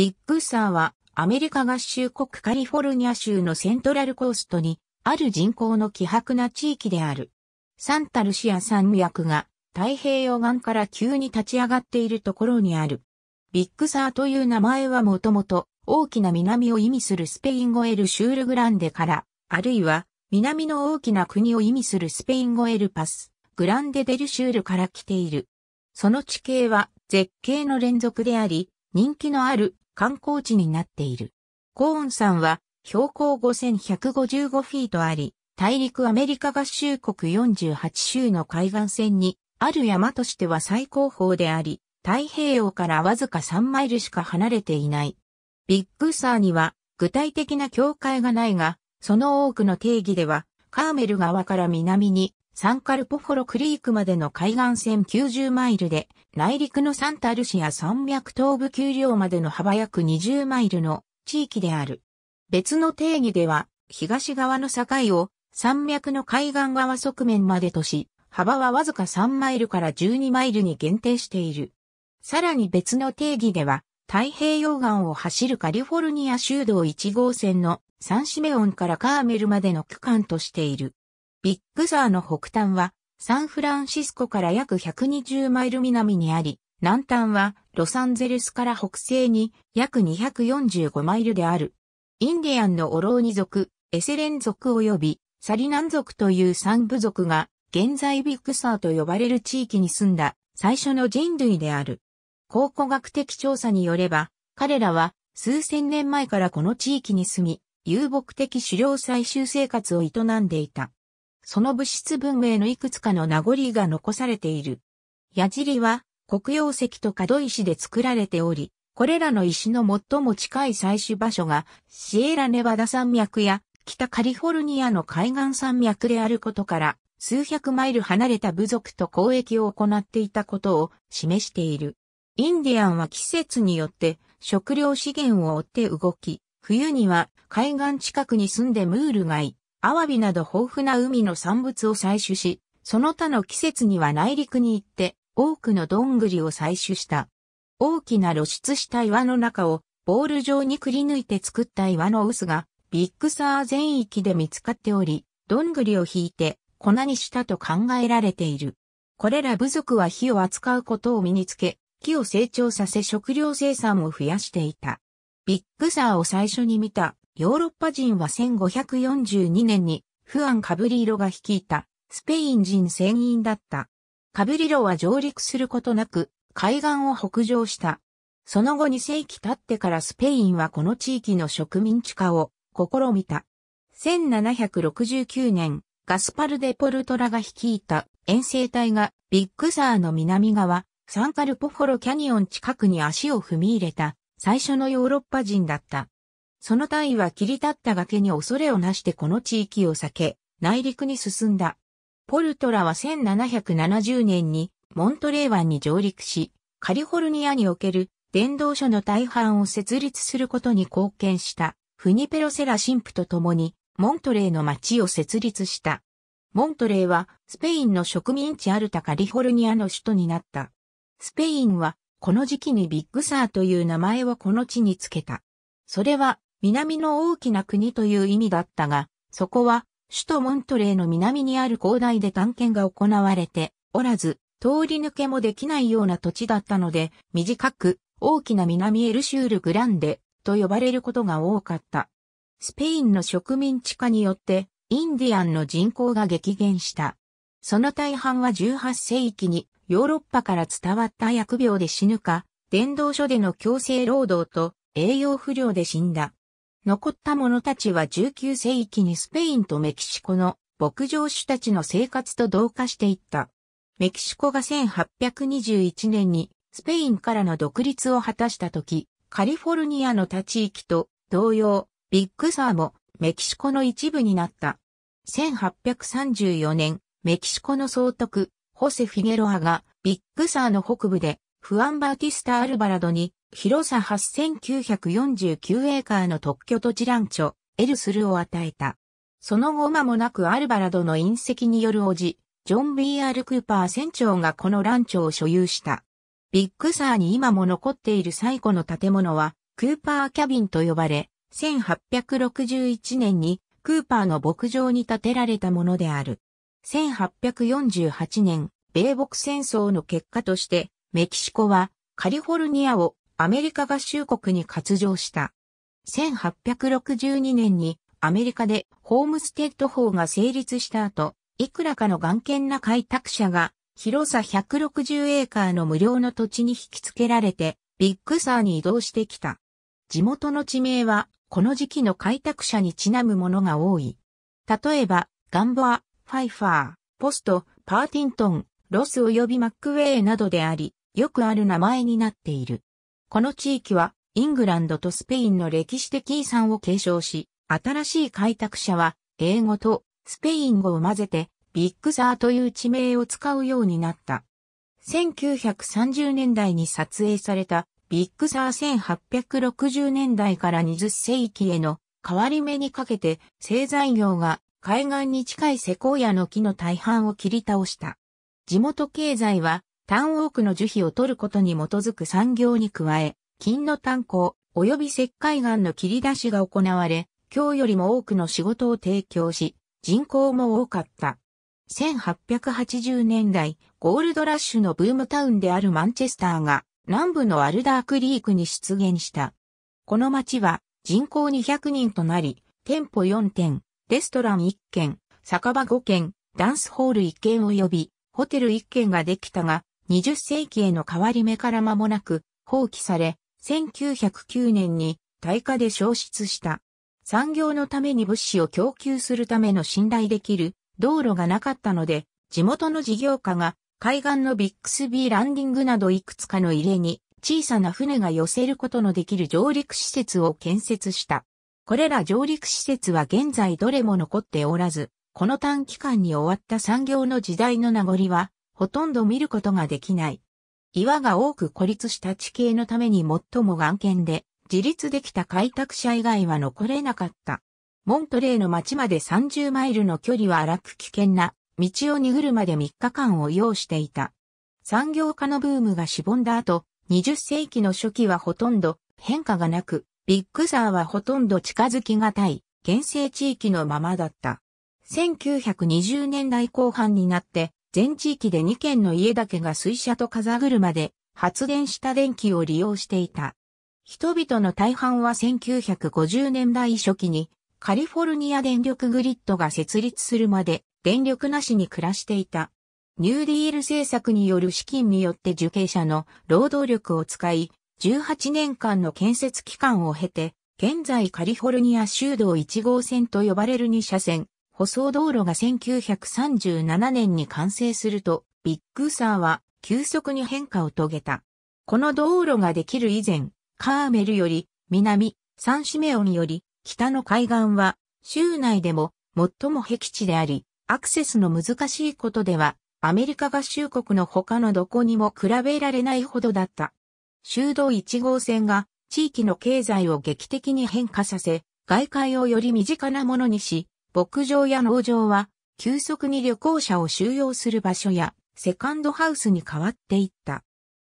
ビッグサーはアメリカ合衆国カリフォルニア州のセントラルコーストにある人口の希薄な地域である。サンタルシア山脈が太平洋岸から急に立ち上がっているところにある。ビッグサーという名前はもともと大きな南を意味するスペイン語エルシュールグランデから、あるいは南の大きな国を意味するスペイン語エルパス、グランデデルシュールから来ている。その地形は絶景の連続であり、人気のある観光地になっている。コーン山は標高5155フィートあり、大陸アメリカ合衆国48州の海岸線にある山としては最高峰であり、太平洋からわずか3マイルしか離れていない。ビッグサーには具体的な境界がないが、その多くの定義では、カーメル川から南にサンカルポフォロクリークまでの海岸線90マイルで、内陸のサンタルシア山脈東部丘陵までの幅約20マイルの地域である。別の定義では、東側の境を山脈の海岸側側面までとし、幅はわずか3マイルから12マイルに限定している。さらに別の定義では、太平洋岸を走るカリフォルニア州道1号線のサンシメオンからカーメルまでの区間としている。ビッグザーの北端はサンフランシスコから約120マイル南にあり、南端はロサンゼルスから北西に約245マイルである。インディアンのオローニ族、エセレン族及びサリナン族という三部族が現在ビッグサーと呼ばれる地域に住んだ最初の人類である。考古学的調査によれば、彼らは数千年前からこの地域に住み、遊牧的狩猟採集生活を営んでいた。その物質文明のいくつかの名残が残されている。矢尻は黒曜石と角石で作られており、これらの石の最も近い採取場所がシエラネバダ山脈や北カリフォルニアの海岸山脈であることから、数百マイル離れた部族と交易を行っていたことを示している。インディアンは季節によって食料資源を追って動き、冬には海岸近くに住んでムール貝、アワビなど豊富な海の産物を採取し、その他の季節には内陸に行って多くのどんぐりを採取した。大きな露出した岩の中をボール状にくり抜いて作った岩の臼がビッグサー全域で見つかっており、どんぐりを引いて粉にしたと考えられている。これら部族は火を扱うことを身につけ、木を成長させ食料生産を増やしていた。ビッグサーを最初に見たヨーロッパ人は1542年にフアン・カブリーロが率いたスペイン人船員だった。カブリロは上陸することなく海岸を北上した。その後2世紀経ってからスペインはこの地域の植民地化を試みた。1769年、ガスパルデ・ポルトラが率いた遠征隊がビッグサーの南側、サンカルポフォロキャニオン近くに足を踏み入れた最初のヨーロッパ人だった。その隊は切り立った崖に恐れをなしてこの地域を避け、内陸に進んだ。ポルトラは1770年にモントレー湾に上陸し、カリフォルニアにおける伝道書の大半を設立することに貢献したフニペロセラ神父と共にモントレーの町を設立した。モントレーはスペインの植民地アルタカリフォルニアの首都になった。スペインはこの時期にビッグサーという名前をこの地につけた。それは南の大きな国という意味だったが、そこは、首都モントレーの南にある広大で探検が行われておらず、通り抜けもできないような土地だったので、短く、大きな南エルシュールグランデと呼ばれることが多かった。スペインの植民地化によって、インディアンの人口が激減した。その大半は18世紀にヨーロッパから伝わった薬病で死ぬか、伝道所での強制労働と栄養不良で死んだ。残った者たちは19世紀にスペインとメキシコの牧場主たちの生活と同化していった。メキシコが1821年にスペインからの独立を果たした時、カリフォルニアの他地域と同様、ビッグサーもメキシコの一部になった。1834年、メキシコの総督、ホセ・フィゲロアがビッグサーの北部でフアン・バーティスタ・アルバラドに広さ8949エーカーの特許土地ランチョ、エルスルを与えた。その後間もなくアルバラドの隕石によるおじ、ジョン・ B.R. クーパー船長がこのランチョを所有した。ビッグサーに今も残っている最古の建物は、クーパーキャビンと呼ばれ、1861年にクーパーの牧場に建てられたものである。1848年、米北戦争の結果として、メキシコはカリフォルニアをアメリカ合衆国に割譲した。1862年にアメリカでホームステッド法が成立した後、いくらかの眼見な開拓者が広さ160エーカーの無料の土地に引き付けられてビッグサーに移動してきた。地元の地名はこの時期の開拓者にちなむものが多い。例えば、ガンボア、ファイファー、ポスト、パーティントン、ロス及びマックウェイなどであり、よくある名前になっている。この地域はイングランドとスペインの歴史的遺産を継承し、新しい開拓者は英語とスペイン語を混ぜてビッグザーという地名を使うようになった。1930年代に撮影されたビッグザー1860年代から20世紀への変わり目にかけて製材業が海岸に近いセコーヤの木の大半を切り倒した。地元経済は単多くの樹皮を取ることに基づく産業に加え、金の炭鉱、及び石灰岩の切り出しが行われ、今日よりも多くの仕事を提供し、人口も多かった。1880年代、ゴールドラッシュのブームタウンであるマンチェスターが、南部のアルダークリークに出現した。この町は人口200人となり、店舗4店、レストラン1軒、酒場5軒、ダンスホール1軒及び、ホテル1軒ができたが、20世紀への変わり目から間もなく放棄され、1909年に大火で消失した。産業のために物資を供給するための信頼できる道路がなかったので、地元の事業家が海岸のビックスビーランディングなどいくつかの入れに小さな船が寄せることのできる上陸施設を建設した。これら上陸施設は現在どれも残っておらず、この短期間に終わった産業の時代の名残はほとんど見ることができない。岩が多く孤立した地形のために最も眼見で、自立できた開拓者以外は残れなかった。モントレーの町まで30マイルの距離は荒く危険な、道をぐるまで3日間を要していた。産業化のブームがしぼんだ後、20世紀の初期はほとんど変化がなく、ビッグザーはほとんど近づきがたい、原生地域のままだった。1920年代後半になって、全地域で2軒の家だけが水車と風車で発電した電気を利用していた。人々の大半は1950年代初期にカリフォルニア電力グリッドが設立するまで電力なしに暮らしていた。ニューディール政策による資金によって受刑者の労働力を使い、18年間の建設期間を経て、現在カリフォルニア州道1号線と呼ばれる2車線、舗装道路が1937年に完成すると、ビッグサーは急速に変化を遂げた。この道路ができる以前、カーメルより南、サンシメオンより北の海岸は州内でも最も僻地であり、アクセスの難しいことではアメリカ合衆国の他のどこにも比べられないほどだった。州道1号線が地域の経済を劇的に変化させ、外界をより身近なものにし、牧場や農場は、急速に旅行者を収容する場所や、セカンドハウスに変わっていった。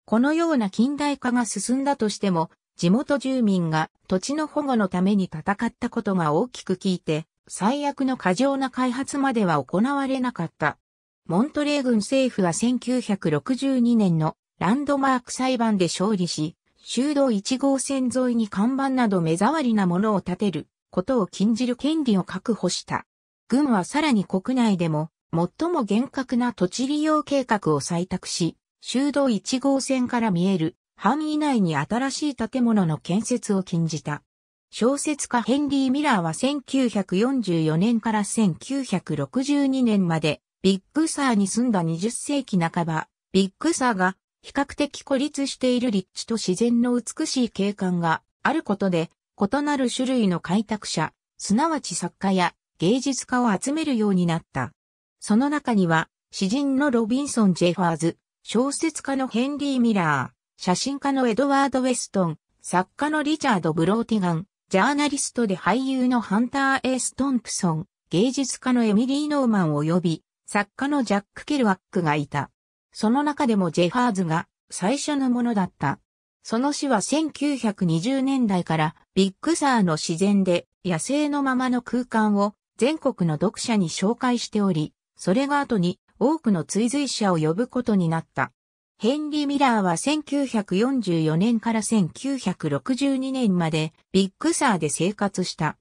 このような近代化が進んだとしても、地元住民が土地の保護のために戦ったことが大きく効いて、最悪の過剰な開発までは行われなかった。モントレー軍政府は1962年のランドマーク裁判で勝利し、修道1号線沿いに看板など目障りなものを建てることを禁じる権利を確保した。軍はさらに国内でも最も厳格な土地利用計画を採択し、修道1号線から見える範囲内に新しい建物の建設を禁じた。小説家ヘンリー・ミラーは1944年から1962年までビッグサーに住んだ20世紀半ば、ビッグサーが比較的孤立している立地と自然の美しい景観があることで異なる種類の開拓者、すなわち作家や芸術家を集めるようになった。その中には、詩人のロビンソン・ジェファーズ、小説家のヘンリー・ミラー、写真家のエドワード・ウェストン、作家のリチャード・ブローティガン、ジャーナリストで俳優のハンター・エース・トンプソン、芸術家のエミリー・ノーマン及び、作家のジャック・ケルワックがいた。その中でもジェファーズが最初のものだった。その死は1920年代からビッグサーの自然で野生のままの空間を全国の読者に紹介しており、それが後に多くの追随者を呼ぶことになった。ヘンリー・ミラーは1944年から1962年までビッグサーで生活した。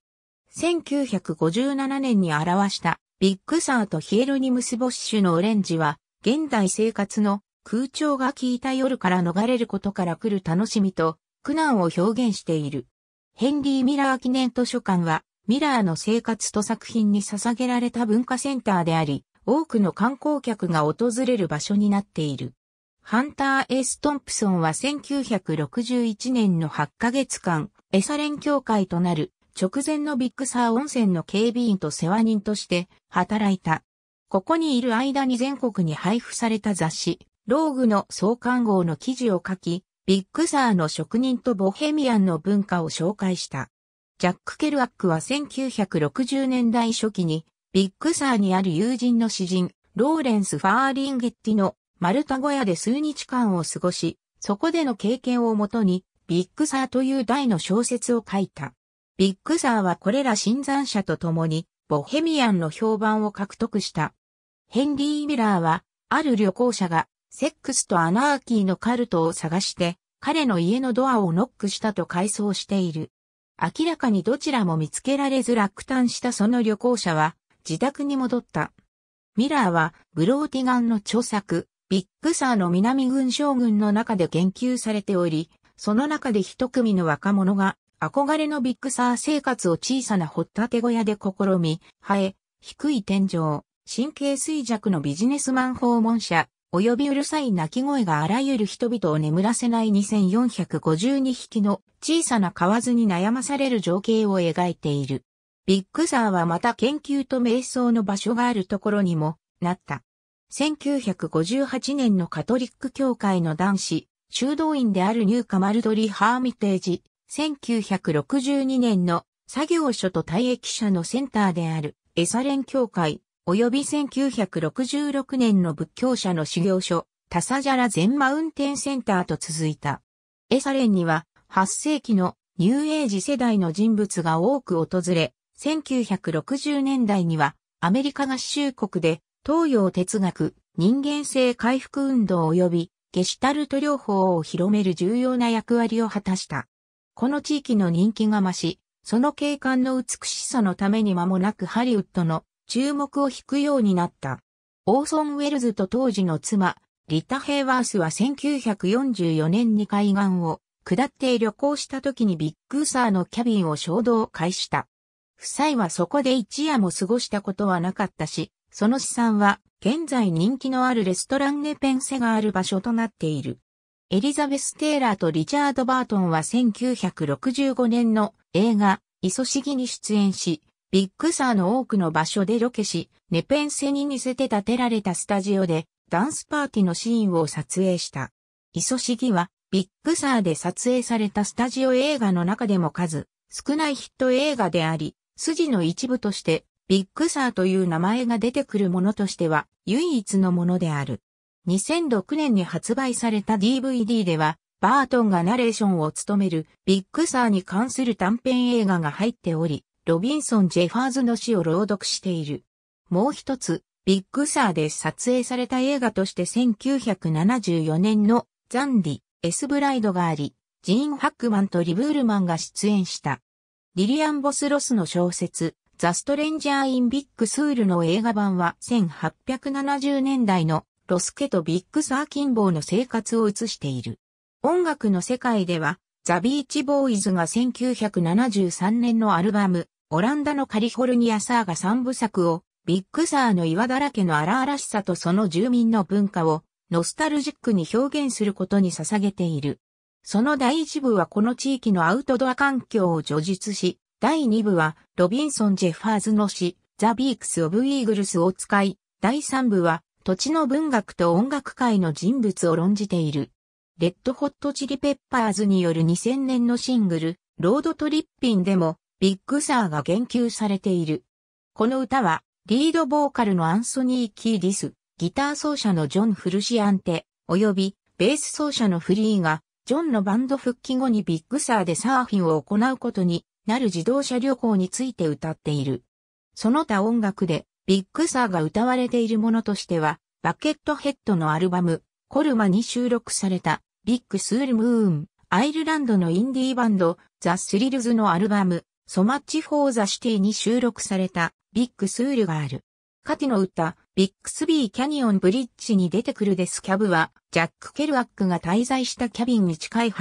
1957年に表したビッグサーとヒエロニムス・ボッシュのオレンジは現代生活の空調が効いた夜から逃れることから来る楽しみと苦難を表現している。ヘンリー・ミラー記念図書館は、ミラーの生活と作品に捧げられた文化センターであり、多くの観光客が訪れる場所になっている。ハンター・エース・トンプソンは1961年の8ヶ月間、エサレン協会となる直前のビッグサー温泉の警備員と世話人として働いた。ここにいる間に全国に配布された雑誌、ローグの創刊号の記事を書き、ビッグサーの職人とボヘミアンの文化を紹介した。ジャック・ケルアックは1960年代初期に、ビッグサーにある友人の詩人、ローレンス・ファーリンゲッティのマルタ小屋で数日間を過ごし、そこでの経験をもとに、ビッグサーという題の小説を書いた。ビッグサーはこれら新参者と共に、ボヘミアンの評判を獲得した。ヘンリー・ミラーは、ある旅行者がセックスとアナーキーのカルトを探して、彼の家のドアをノックしたと回想している。明らかにどちらも見つけられず落胆したその旅行者は、自宅に戻った。ミラーは、ブローティガンの著作、ビッグサーの南軍将軍の中で言及されており、その中で一組の若者が、憧れのビッグサー生活を小さな掘ったて小屋で試み、生え、低い天井、神経衰弱のビジネスマン訪問者、及びうるさい鳴き声があらゆる人々を眠らせない2452匹の小さな蛙に悩まされる情景を描いている。ビッグサーはまた研究と瞑想の場所があるところにもなった。1958年のカトリック教会の男子、修道院であるニューカマルドリ・ー・ハーミテージ、1962年の作業所と退役者のセンターであるエサレン教会、及び1966年の仏教者の修行所、タサジャラ全マウンテンセンターと続いた。エサレンには8世紀のニューエイジ世代の人物が多く訪れ、1960年代にはアメリカ合衆国で東洋哲学、人間性回復運動及びゲシュタルト療法を広める重要な役割を果たした。この地域の人気が増し、その景観の美しさのために間もなくハリウッドの注目を引くようになった。オーソン・ウェルズと当時の妻、リタ・ヘイワースは1944年に海岸を下って旅行した時にビッグサーのキャビンを衝動開介した。夫妻はそこで一夜も過ごしたことはなかったし、その資産は現在人気のあるレストランネペンセがある場所となっている。エリザベス・テイラーとリチャード・バートンは1965年の映画、イソシギに出演し、ビッグサーの多くの場所でロケし、ネペンセに似せて建てられたスタジオでダンスパーティのシーンを撮影した。ソシギはビッグサーで撮影されたスタジオ映画の中でも数少ないヒット映画であり、筋の一部としてビッグサーという名前が出てくるものとしては唯一のものである。2006年に発売された DVD では、バートンがナレーションを務めるビッグサーに関する短編映画が入っており、ロビンソン・ジェファーズの詩を朗読している。もう一つ、ビッグサーで撮影された映画として1974年のザンディ、エスブライドがあり、ジーン・ハックマンとリブールマンが出演した。リリアン・ボス・ロスの小説、ザ・ストレンジャー・イン・ビッグ・スールの映画版は1870年代のロスケとビッグ・サー・キンボーの生活を映している。音楽の世界では、ザ・ビーチ・ボーイズが1973年のアルバム、オランダのカリフォルニアサーが三部作を、ビッグサーの岩だらけの荒々しさとその住民の文化を、ノスタルジックに表現することに捧げている。その第一部はこの地域のアウトドア環境を叙述し、第二部は、ロビンソン・ジェファーズの詩、ザ・ビークス・オブ・イーグルスを使い、第三部は、土地の文学と音楽界の人物を論じている。レッドホットチリペッパーズによる2000年のシングル、ロードトリッピンでも、ビッグサーが言及されている。この歌は、リードボーカルのアンソニー・キーディス、ギター奏者のジョン・フルシアンテ、及びベース奏者のフリーが、ジョンのバンド復帰後にビッグサーでサーフィンを行うことになる自動車旅行について歌っている。その他音楽で、ビッグサーが歌われているものとしては、バケットヘッドのアルバム、コルマに収録された、ビッグスールムーン、アイルランドのインディーバンド、ザ・スリルズのアルバム、ソマッチ・フォー・ザ・シティに収録されたビッグスールがある。カティの歌、ビッグスビー・キャニオン・ブリッジに出てくるデスキャブは、ジャック・ケルワックが滞在したキャビンに近い橋、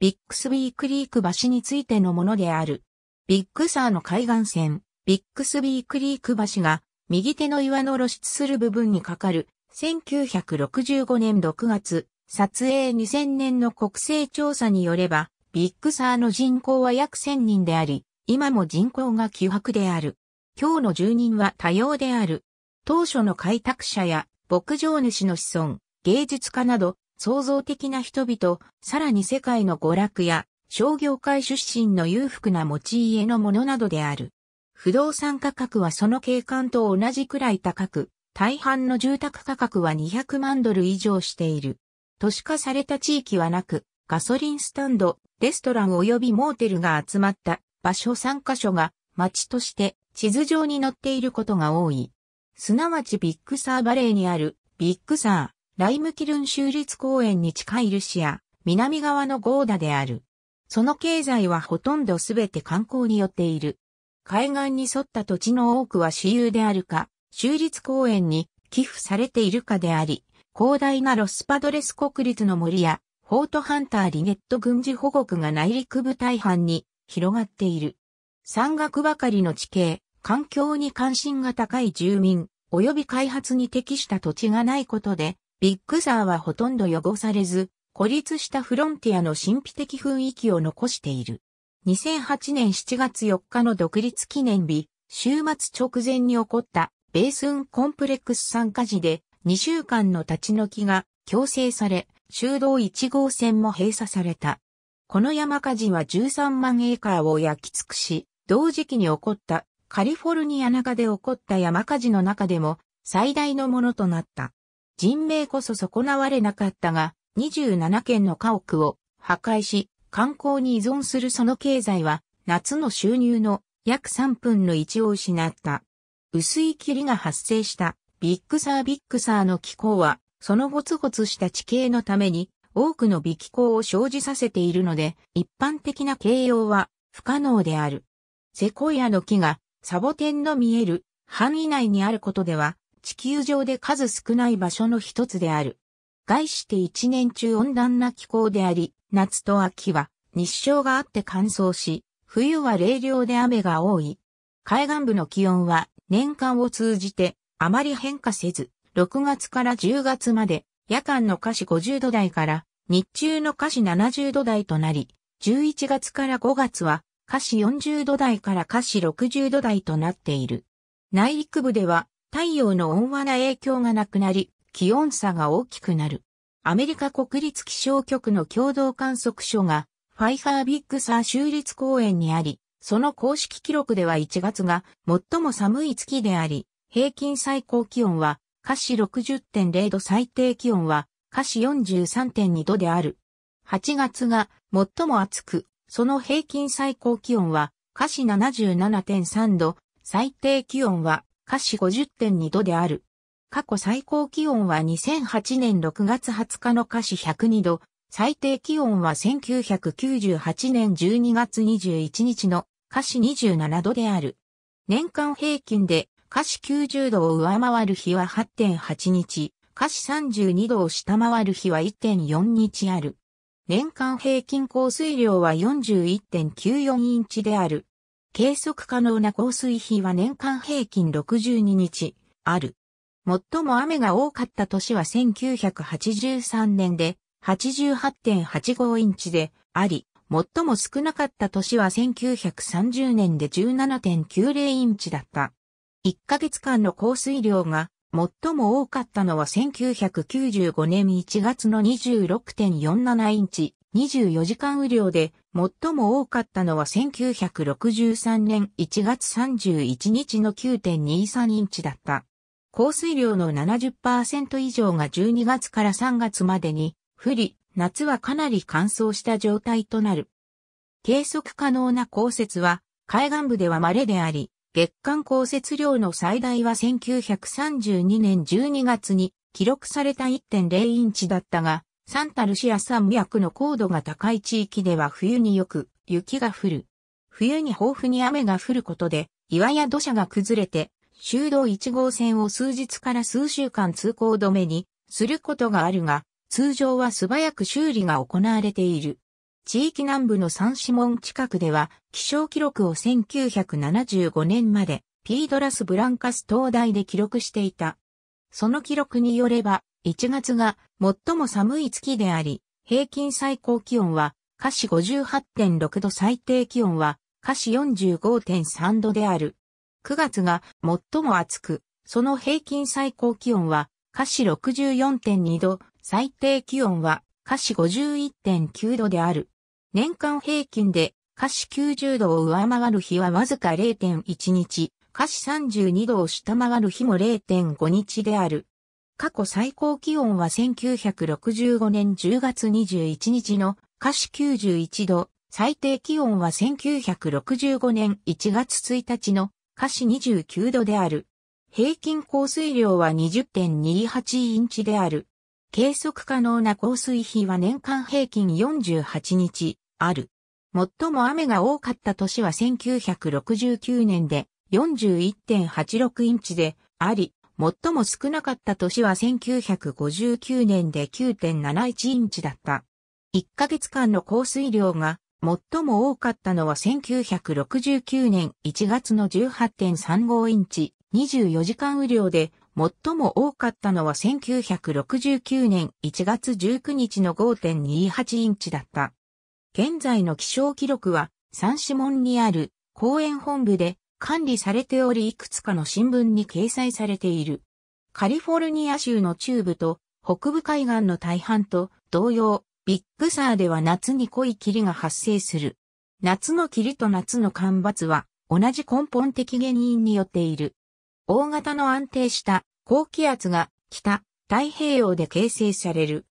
ビッグスビー・クリーク橋についてのものである。ビッグサーの海岸線、ビッグスビー・クリーク橋が、右手の岩の露出する部分にかかる、1965年6月、撮影2000年の国勢調査によれば、ビッグサーの人口は約1000人であり、今も人口が希薄である。今日の住人は多様である。当初の開拓者や牧場主の子孫、芸術家など創造的な人々、さらに世界の娯楽や商業界出身の裕福な持ち家のものなどである。不動産価格はその景観と同じくらい高く、大半の住宅価格は200万ドル以上している。都市化された地域はなく、ガソリンスタンド、レストラン及びモーテルが集まった場所3カ所が町として地図上に載っていることが多い。すなわちビッグサーバレーにあるビッグサー、ライムキルン州立公園に近いルシア、南側のゴーダである。その経済はほとんどすべて観光によっている。海岸に沿った土地の多くは私有であるか、州立公園に寄付されているかであり、広大なロスパドレス国立の森や、フォートハンターリネット軍事保護区が内陸部大半に広がっている。山岳ばかりの地形、環境に関心が高い住民、及び開発に適した土地がないことで、ビッグザーはほとんど汚されず、孤立したフロンティアの神秘的雰囲気を残している。2008年7月4日の独立記念日、週末直前に起こったベースンコンプレックス参加時で2週間の立ち退きが強制され、修道1号線も閉鎖された。この山火事は13万エーカーを焼き尽くし、同時期に起こったカリフォルニア中で起こった山火事の中でも最大のものとなった。人命こそ損なわれなかったが、27件の家屋を破壊し、観光に依存するその経済は、夏の収入の約3分の1を失った。薄い霧が発生したビッグサービッグサーの気候は、そのゴツゴツした地形のために多くの微気候を生じさせているので、一般的な形容は不可能である。セコイアの木がサボテンの見える範囲内にあることでは、地球上で数少ない場所の一つである。外して一年中温暖な気候であり、夏と秋は日照があって乾燥し、冬は冷涼で雨が多い。海岸部の気温は年間を通じてあまり変化せず、6月から10月まで夜間の華氏50度台から日中の華氏70度台となり、11月から5月は華氏40度台から華氏60度台となっている。内陸部では太陽の温和な影響がなくなり、気温差が大きくなる。アメリカ国立気象局の共同観測所がファイファービッグサー州立公園にあり、その公式記録では1月が最も寒い月であり、平均最高気温は華氏60.0度最低気温は、華氏43.2度である。8月が最も暑く、その平均最高気温は、華氏77.3度、最低気温は、華氏50.2度である。過去最高気温は2008年6月20日の華氏102度、最低気温は1998年12月21日の華氏27度である。年間平均で華氏90度を上回る日は8.8日、華氏32度を下回る日は1.4日ある。年間平均降水量は41.94インチである。計測可能な降水比は年間平均62日、ある。最も雨が多かった年は1983年で88.85インチであり、最も少なかった年は1930年で17.90インチだった。1ヶ月間の降水量が最も多かったのは1995年1月の26.47インチ、24時間雨量で最も多かったのは1963年1月31日の9.23インチだった。降水量の70%以上が12月から3月までに降り、夏はかなり乾燥した状態となる。計測可能な降雪は海岸部では稀であり、月間降雪量の最大は1932年12月に記録された1.0インチだったが、サンタルシア山脈の高度が高い地域では冬によく雪が降る。冬に豊富に雨が降ることで、岩や土砂が崩れて、修道1号線を数日から数週間通行止めにすることがあるが、通常は素早く修理が行われている。地域南部の三指門近くでは、気象記録を1975年まで、ピードラス・ブランカス灯台で記録していた。その記録によれば、1月が最も寒い月であり、平均最高気温は、華氏58.6度最低気温は、華氏45.3度である。9月が最も暑く、その平均最高気温は、華氏64.2度、最低気温は、華氏51.9度である。年間平均で華氏90度を上回る日はわずか0.1日、華氏32度を下回る日も0.5日である。過去最高気温は1965年10月21日の華氏91度、最低気温は1965年1月1日の華氏29度である。平均降水量は20.28インチである。計測可能な降水比は年間平均48日、ある。最も雨が多かった年は1969年で41.86インチであり、最も少なかった年は1959年で9.71インチだった。1ヶ月間の降水量が最も多かったのは1969年1月の18.35インチ、24時間雨量で最も多かったのは1969年1月19日の5.28インチだった。現在の気象記録は、三指門にある公園本部で管理されておりいくつかの新聞に掲載されている。カリフォルニア州の中部と北部海岸の大半と同様、ビッグサーでは夏に濃い霧が発生する。夏の霧と夏の干ばつは同じ根本的原因によっている。大型の安定した高気圧が北太平洋で形成される。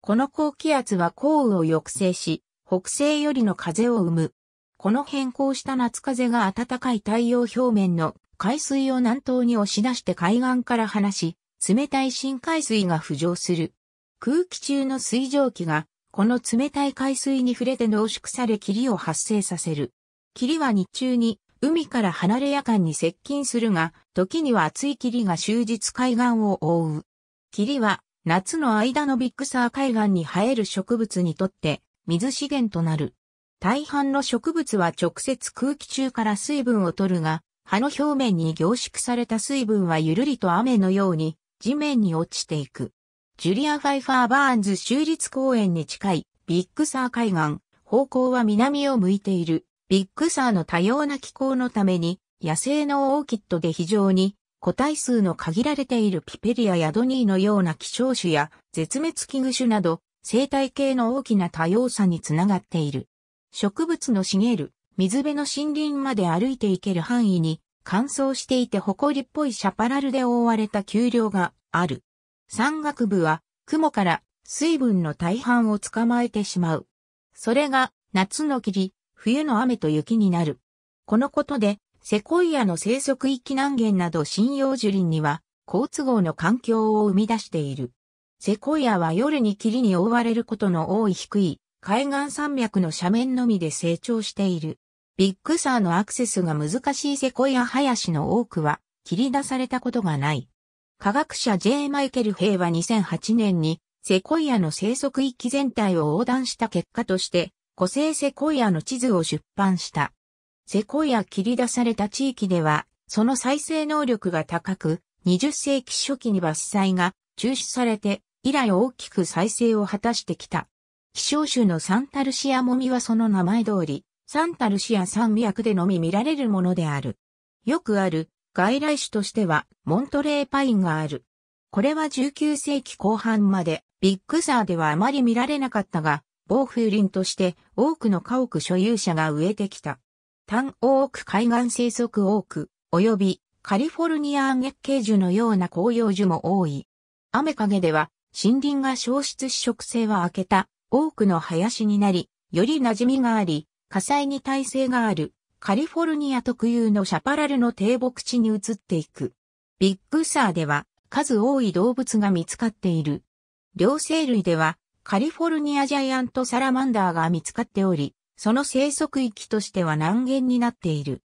この高気圧は降雨を抑制し、北西よりの風を生む。この変更した夏風が暖かい太陽表面の海水を南東に押し出して海岸から離し、冷たい深海水が浮上する。空気中の水蒸気が、この冷たい海水に触れて濃縮され霧を発生させる。霧は日中に海から離れ夜間に接近するが、時には厚い霧が終日海岸を覆う。霧は夏の間のビッグサー海岸に生える植物にとって水資源となる。大半の植物は直接空気中から水分を取るが、葉の表面に凝縮された水分はゆるりと雨のように地面に落ちていく。ジュリア・ファイファー・バーンズ州立公園に近いビッグサー海岸、方向は南を向いている。ビッグサーの多様な気候のために、野生のオーキッドで非常に個体数の限られているピペリアやドニーのような希少種や絶滅危惧種など生態系の大きな多様さにつながっている。植物の茂る水辺の森林まで歩いていける範囲に乾燥していて埃っぽいシャパラルで覆われた丘陵がある。山岳部は雲から水分の大半を捕まえてしまう。それが夏の霧、冬の雨と雪になる。このことでセコイアの生息域南限など針葉樹林には好都合の環境を生み出している。セコイアは夜に霧に覆われることの多い低い海岸山脈の斜面のみで成長している。ビッグサーのアクセスが難しいセコイア林の多くは切り出されたことがない。科学者 J. マイケル・ヘイは2008年にセコイアの生息域全体を横断した結果として個性セコイアの地図を出版した。セコイア切り出された地域ではその再生能力が高く20世紀初期に伐採が中止されて以来大きく再生を果たしてきた。希少種のサンタルシアモミはその名前通り、サンタルシア山脈でのみ見られるものである。よくある外来種としてはモントレーパインがある。これは19世紀後半までビッグサーではあまり見られなかったが、防風林として多くの家屋所有者が植えてきた。単オーク海岸生息多く、及びカリフォルニア月桂樹のような紅葉樹も多い。雨陰では森林が消失し植生は明けた多くの林になり、より馴染みがあり、火災に耐性があるカリフォルニア特有のシャパラルの低木地に移っていく。ビッグサーでは数多い動物が見つかっている。両生類ではカリフォルニアジャイアントサラマンダーが見つかっており、その生息域としては難限になっている。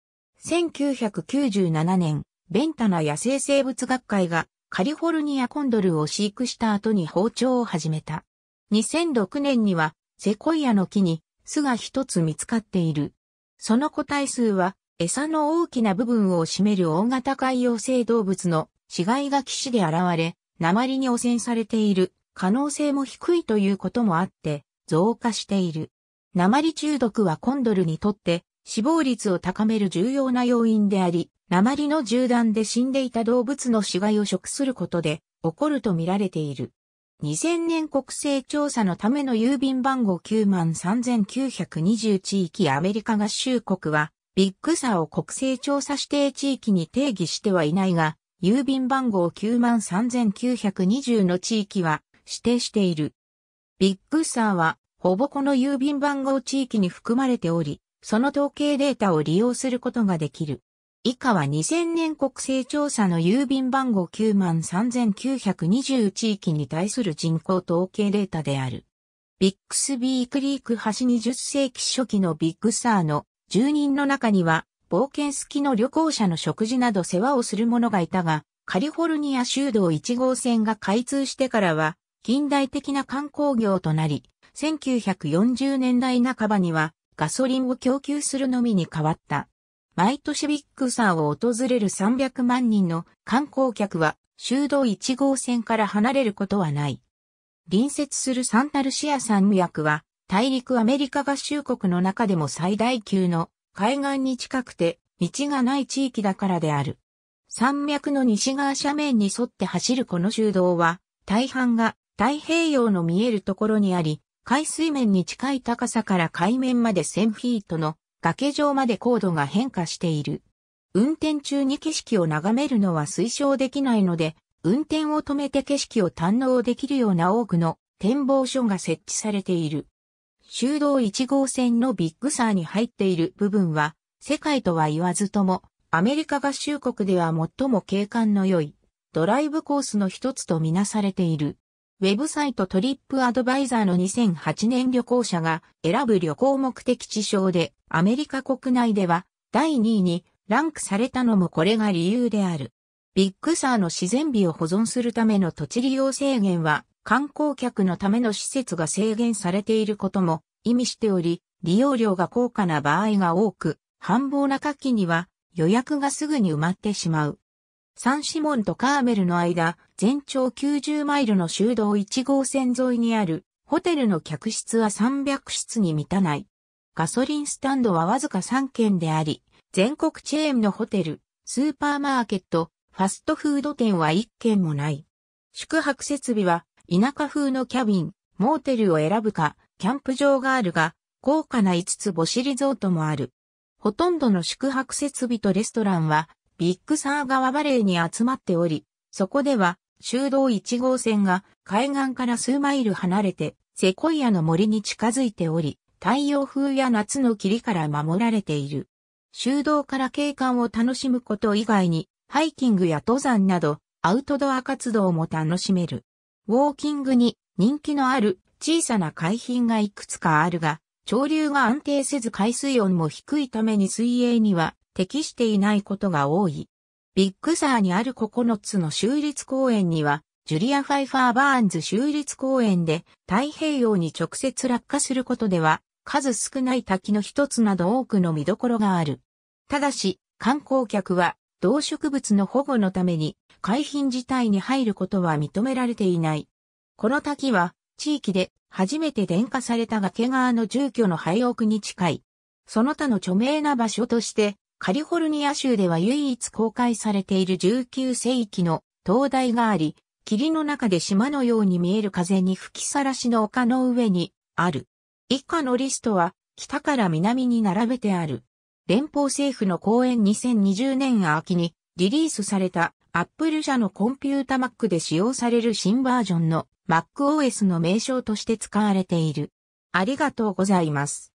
1997年、ベンタナ野生生物学会がカリフォルニアコンドルを飼育した後に包丁を始めた。2006年にはセコイアの木に巣が一つ見つかっている。その個体数は餌の大きな部分を占める大型海洋生動物の死骸が騎士で現れ、鉛に汚染されている可能性も低いということもあって増加している。鉛中毒はコンドルにとって死亡率を高める重要な要因であり、鉛の銃弾で死んでいた動物の死骸を食することで起こると見られている。2000年国勢調査のための郵便番号93,920地域アメリカ合衆国は、ビッグサを国勢調査指定地域に定義してはいないが、郵便番号93,920の地域は指定している。ビッグサーは、ほぼこの郵便番号地域に含まれており、その統計データを利用することができる。以下は2000年国勢調査の郵便番号9 3920地域に対する人口統計データである。ビックスビークリーク橋20世紀初期のビッグサーの住人の中には冒険好きの旅行者の食事など世話をする者がいたが、カリフォルニア州道1号線が開通してからは近代的な観光業となり、1940年代半ばにはガソリンを供給するのみに変わった。毎年ビッグサーを訪れる300万人の観光客は、修道1号線から離れることはない。隣接するサンタルシア山脈は、大陸アメリカ合衆国の中でも最大級の海岸に近くて、道がない地域だからである。山脈の西側斜面に沿って走るこの修道は、大半が太平洋の見えるところにあり、海水面に近い高さから海面まで1000フィートの崖上まで高度が変化している。運転中に景色を眺めるのは推奨できないので、運転を止めて景色を堪能できるような多くの展望所が設置されている。修道1号線のビッグサーに入っている部分は、世界とは言わずとも、アメリカ合衆国では最も景観の良いドライブコースの一つとみなされている。ウェブサイトトリップアドバイザーの2008年旅行者が選ぶ旅行目的地賞でアメリカ国内では第2位にランクされたのもこれが理由である。ビッグサーの自然美を保存するための土地利用制限は観光客のための施設が制限されていることも意味しており、利用料が高価な場合が多く、繁忙な夏季には予約がすぐに埋まってしまう。サンシモンとカーメルの間、全長90マイルの修道1号線沿いにある、ホテルの客室は300室に満たない。ガソリンスタンドはわずか3軒であり、全国チェーンのホテル、スーパーマーケット、ファストフード店は1軒もない。宿泊設備は、田舎風のキャビン、モーテルを選ぶか、キャンプ場があるが、高価な5つ星リゾートもある。ほとんどの宿泊設備とレストランは、ビッグサー川バレーに集まっており、そこでは、修道1号線が海岸から数マイル離れてセコイアの森に近づいており、太陽風や夏の霧から守られている。修道から景観を楽しむこと以外に、ハイキングや登山など、アウトドア活動も楽しめる。ウォーキングに人気のある小さな海浜がいくつかあるが、潮流が安定せず海水温も低いために水泳には適していないことが多い。ビッグサーにある9つの州立公園には、ジュリア・ファイファー・バーンズ州立公園で太平洋に直接落下することでは、数少ない滝の一つなど多くの見どころがある。ただし、観光客は動植物の保護のために海浜自体に入ることは認められていない。この滝は地域で初めて電化された崖側の住居の廃屋に近い。その他の著名な場所としてカリフォルニア州では唯一公開されている19世紀の灯台があり、霧の中で島のように見える風に吹きさらしの丘の上にある。以下のリストは北から南に並べてある。連邦政府の公演2020年秋にリリースされたアップル社のコンピュータ Mac で使用される新バージョンの MacOS の名称として使われている。ありがとうございます。